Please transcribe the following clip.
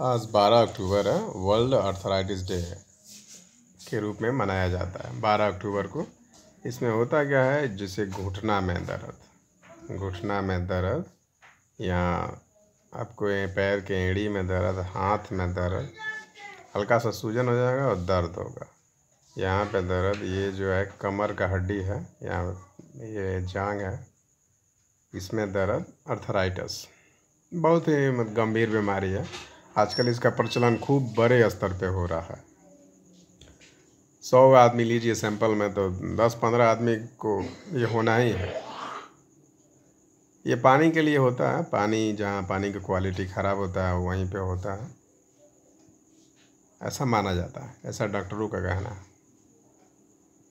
आज 12 अक्टूबर है world arthritis day के रूप में मनाया जाता है 12 अक्टूबर को इसमें होता क्या है जिसे घुटना में दर्द घुटना में दर्द या आपको पैर के एड़ी में दर्द हाथ में दर्द हल्का सा सूजन हो जाएगा और दर्द होगा यहाँ पे दर्द ये जो है कमर का हड्डी है यहाँ ये जांग है इसमें दर्द अर्थराइटस बहुत ही गंभीर बीमारी है आजकल इसका प्रचलन खूब बड़े स्तर पे हो रहा है सौ आदमी लीजिए सैंपल में तो दस पंद्रह आदमी को ये होना ही है ये पानी के लिए होता है पानी जहाँ पानी की क्वालिटी ख़राब होता है वहीं पे होता है ऐसा माना जाता है ऐसा डॉक्टरों का कहना है